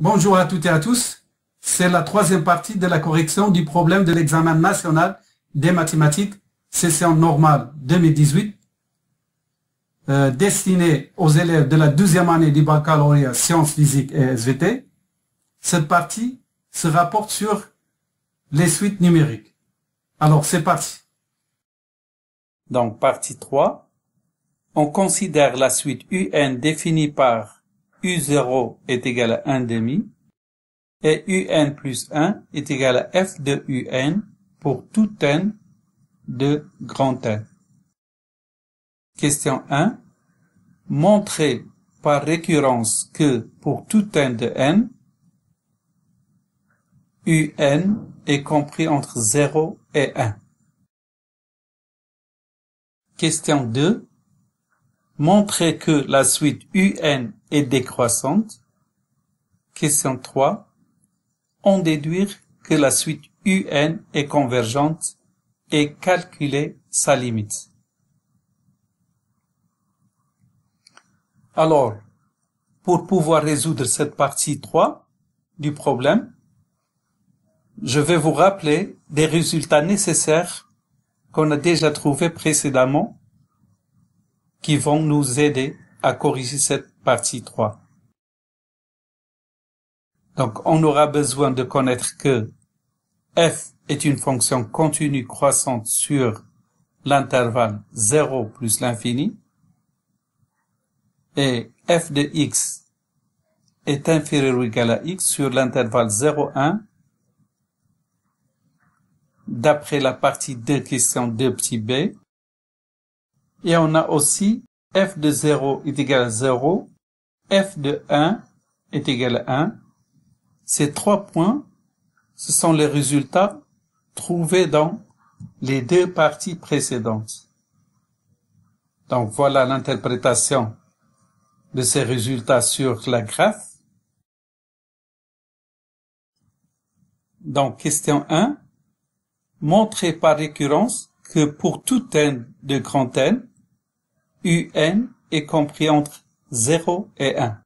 Bonjour à toutes et à tous. C'est la troisième partie de la correction du problème de l'examen national des mathématiques session normale 2018 euh, destinée aux élèves de la deuxième année du baccalauréat sciences physiques et SVT. Cette partie se rapporte sur les suites numériques. Alors, c'est parti. Donc, partie 3. On considère la suite UN définie par U0 est égal à 1 demi et UN plus 1 est égal à F de UN pour tout N de grand N. Question 1. Montrez par récurrence que pour tout N de N, UN est compris entre 0 et 1. Question 2. Montrer que la suite UN est décroissante. Question 3. On déduire que la suite UN est convergente et calculer sa limite. Alors, pour pouvoir résoudre cette partie 3 du problème, je vais vous rappeler des résultats nécessaires qu'on a déjà trouvés précédemment qui vont nous aider à corriger cette partie 3. Donc, on aura besoin de connaître que f est une fonction continue croissante sur l'intervalle 0 plus l'infini et f de x est inférieur ou égal à x sur l'intervalle 0, 1 d'après la partie 2 question 2 petit b et on a aussi f de 0 est égal à 0 f de 1 est égal à 1. Ces trois points, ce sont les résultats trouvés dans les deux parties précédentes. Donc voilà l'interprétation de ces résultats sur la graphe. Donc question 1, montrez par récurrence que pour tout n de grand N, un est compris entre 0 et 1.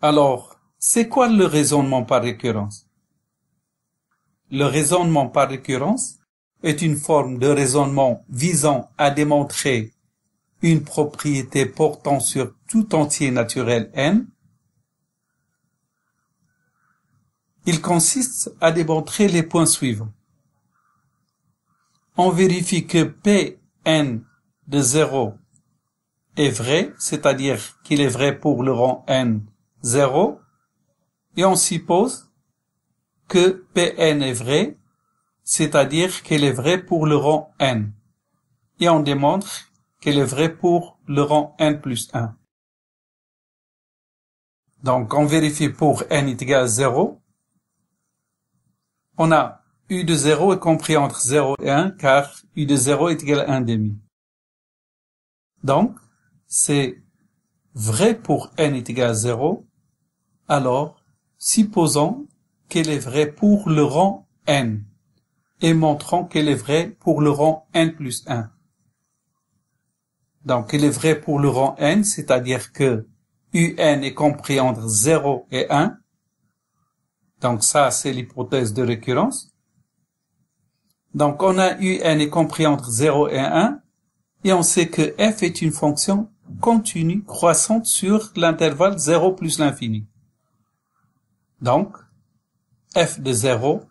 Alors, c'est quoi le raisonnement par récurrence Le raisonnement par récurrence est une forme de raisonnement visant à démontrer une propriété portant sur tout entier naturel n. Il consiste à démontrer les points suivants. On vérifie que Pn de 0 est vrai, c'est-à-dire qu'il est vrai pour le rang n 0, et on suppose que Pn est vrai, c'est-à-dire qu'il est vrai pour le rang n. Et on démontre qu'il est vrai pour le rang n plus 1. Donc on vérifie pour n est égal à 0. On a u de 0 est compris entre 0 et 1 car u de 0 est égal à 1 demi. Donc c'est vrai pour n est égal à 0, alors supposons qu'elle est vraie pour le rang n et montrons qu'elle est vraie pour le rang n plus 1. Donc, elle est vraie pour le rang n, c'est-à-dire que un est compris entre 0 et 1. Donc, ça, c'est l'hypothèse de récurrence. Donc, on a un est compris entre 0 et 1, et on sait que f est une fonction continue croissante sur l'intervalle 0 plus l'infini. Donc, f de 0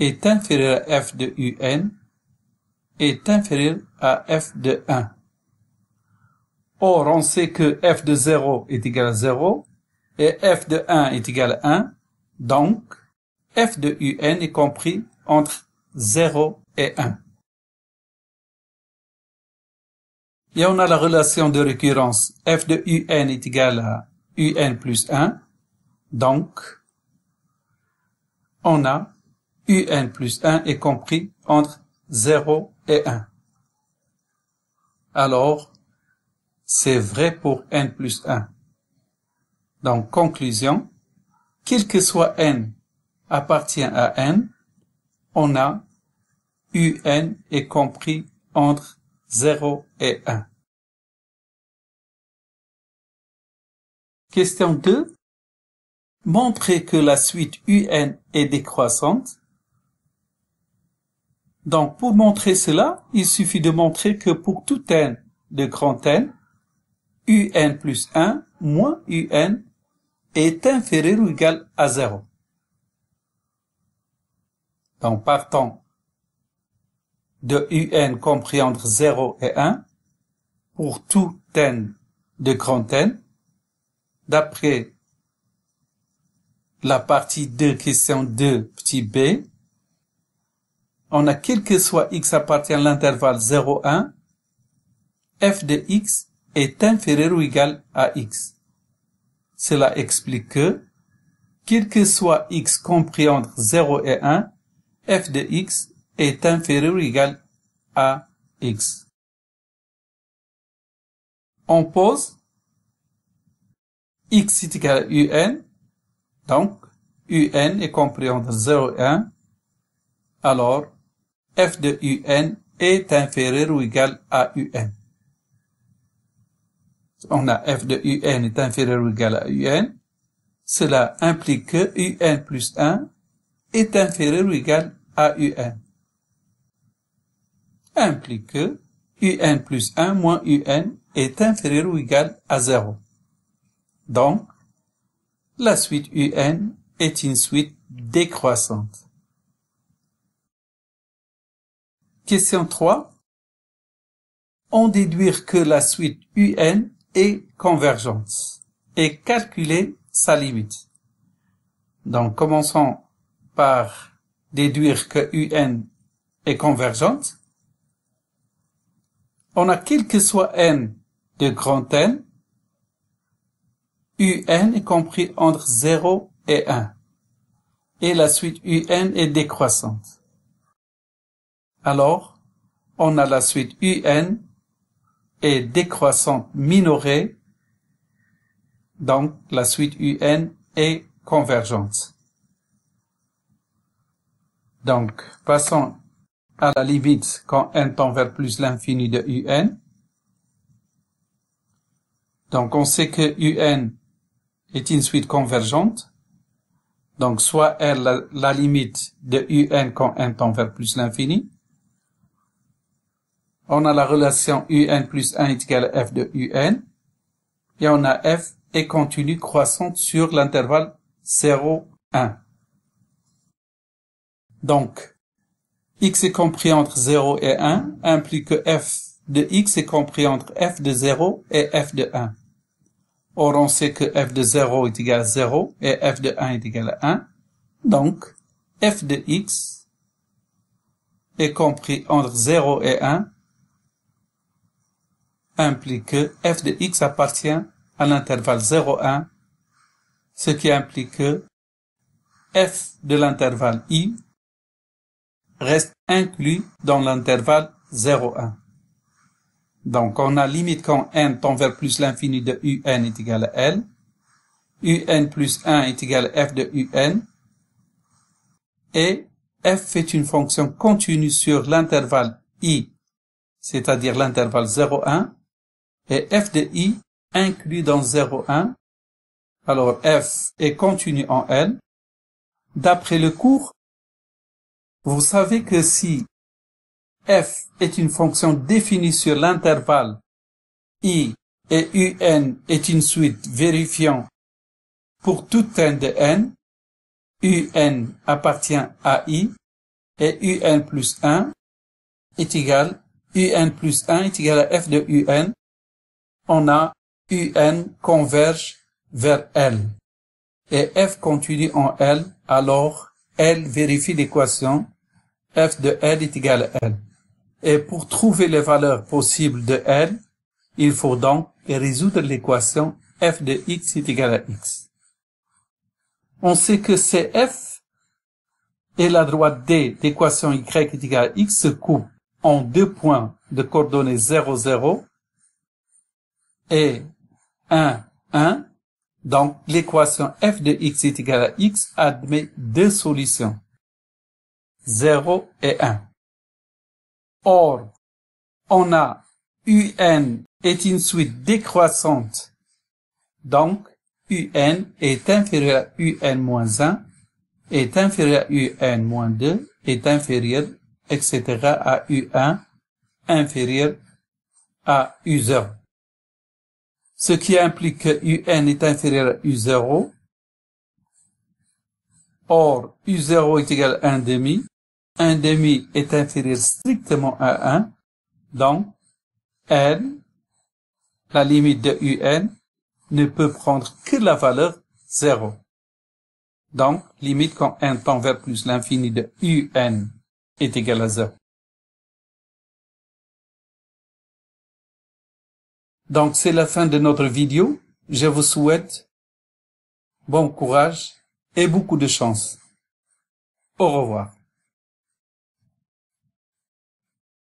est inférieur à f de un est inférieur à f de 1. Or, on sait que f de 0 est égal à 0 et f de 1 est égal à 1. Donc, f de un est compris entre 0 et 1. Et on a la relation de récurrence f de un est égal à un plus 1. Donc, on a un plus 1 est compris entre 0 et 1. Alors, c'est vrai pour n plus 1. Donc, conclusion, quel que soit n appartient à n, on a un est compris entre 0 et 1. Question 2. Montrer que la suite UN est décroissante. Donc, pour montrer cela, il suffit de montrer que pour tout n de grand N, UN plus 1 moins UN est inférieur ou égal à 0. Donc, partons de un compris 0 et 1 pour tout n de grand n, d'après la partie 2, question 2, petit b, on a quel que soit x appartient à l'intervalle 0, 1, f de x est inférieur ou égal à x. Cela explique que, quel que soit x compris 0 et 1, f de x est inférieur ou égal à x. On pose x est égal à un, donc un est compris entre 0 et 1, alors f de un est inférieur ou égal à un. On a f de un est inférieur ou égal à un. Cela implique que un plus 1 est inférieur ou égal à un implique que un plus 1 moins un est inférieur ou égal à 0. Donc, la suite un est une suite décroissante. Question 3. On déduire que la suite un est convergente et calculer sa limite. Donc, commençons par déduire que un est convergente on a quel que soit n de grand N, un est compris entre 0 et 1, et la suite un est décroissante. Alors, on a la suite un est décroissante minorée, donc la suite un est convergente. Donc, passons à la limite quand n tend vers plus l'infini de un. Donc on sait que un est une suite convergente. Donc soit r la, limite de un quand n tend vers plus l'infini. On a la relation un plus 1 est égal f de un. Et on a f est continue croissante sur l'intervalle 0, 1. Donc, x est compris entre 0 et 1 implique que f de x est compris entre f de 0 et f de 1. Or, on sait que f de 0 est égal à 0 et f de 1 est égal à 1. Donc, f de x est compris entre 0 et 1 implique que f de x appartient à l'intervalle [0, 1], ce qui implique que f de l'intervalle i reste inclus dans l'intervalle 0,1. Donc on a limite quand n tend vers plus l'infini de un est égal à l, un plus 1 est égal à f de un, et f est une fonction continue sur l'intervalle i, c'est-à-dire l'intervalle 0,1, et f de i inclus dans 0,1, alors f est continue en l. D'après le cours, vous savez que si f est une fonction définie sur l'intervalle i et un est une suite vérifiant pour tout n de n, un appartient à i et un plus 1 est égal, un plus 1 est égal à f de un, on a un converge vers L et f continue en L, alors L vérifie l'équation f de L est égal à L. Et pour trouver les valeurs possibles de L, il faut donc résoudre l'équation f de x est égal à x. On sait que CF et la droite D d'équation y est égal à x se coupent en deux points de coordonnées 0, 0 et 1, 1. Donc l'équation f de x est égal à x admet deux solutions. 0 et 1. Or, on a UN est une suite décroissante. Donc, UN est inférieur à UN-1, est inférieur à UN-2, est inférieur, etc. à U1, inférieur à U0. Ce qui implique que UN est inférieur à U0. Or, U0 est égal à 1 demi, 1 demi est inférieur strictement à 1, donc n, la limite de un, ne peut prendre que la valeur 0. Donc, limite quand n tend vers plus l'infini de un est égal à 0. Donc, c'est la fin de notre vidéo. Je vous souhaite bon courage et beaucoup de chance. Au revoir.